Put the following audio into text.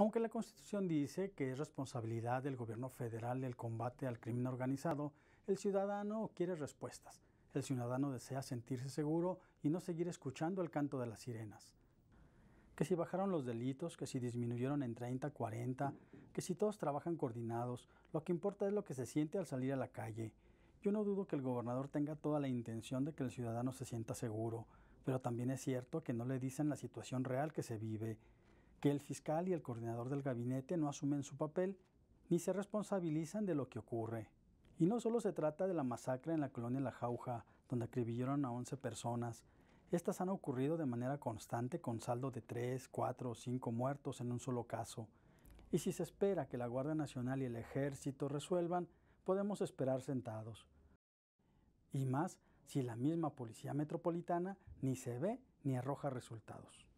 Aunque la Constitución dice que es responsabilidad del gobierno federal el combate al crimen organizado, el ciudadano quiere respuestas. El ciudadano desea sentirse seguro y no seguir escuchando el canto de las sirenas. Que si bajaron los delitos, que si disminuyeron en 30, 40, que si todos trabajan coordinados, lo que importa es lo que se siente al salir a la calle. Yo no dudo que el gobernador tenga toda la intención de que el ciudadano se sienta seguro, pero también es cierto que no le dicen la situación real que se vive que el fiscal y el coordinador del gabinete no asumen su papel ni se responsabilizan de lo que ocurre. Y no solo se trata de la masacre en la colonia La Jauja, donde acribillaron a 11 personas. Estas han ocurrido de manera constante con saldo de 3, 4 o 5 muertos en un solo caso. Y si se espera que la Guardia Nacional y el Ejército resuelvan, podemos esperar sentados. Y más si la misma Policía Metropolitana ni se ve ni arroja resultados.